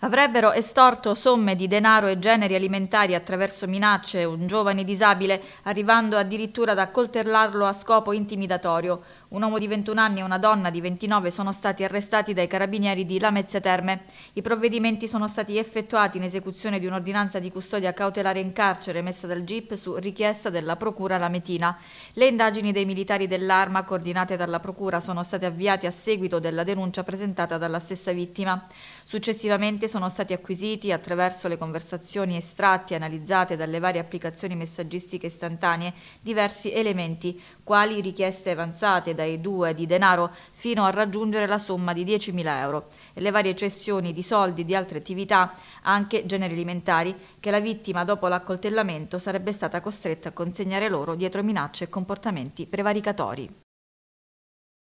avrebbero estorto somme di denaro e generi alimentari attraverso minacce un giovane disabile, arrivando addirittura ad accoltellarlo a scopo intimidatorio. Un uomo di 21 anni e una donna di 29 sono stati arrestati dai carabinieri di Lamezia Terme. I provvedimenti sono stati effettuati in esecuzione di un'ordinanza di custodia cautelare in carcere messa dal GIP su richiesta della Procura Lametina. Le indagini dei militari dell'arma coordinate dalla Procura sono state avviate a seguito della denuncia presentata dalla stessa vittima. Successivamente sono stati acquisiti attraverso le conversazioni estratte e analizzate dalle varie applicazioni messaggistiche istantanee diversi elementi, quali richieste avanzate dai due di denaro fino a raggiungere la somma di 10.000 euro e le varie cessioni di soldi di altre attività, anche generi alimentari, che la vittima dopo l'accoltellamento sarebbe stata costretta a consegnare loro dietro minacce e comportamenti prevaricatori.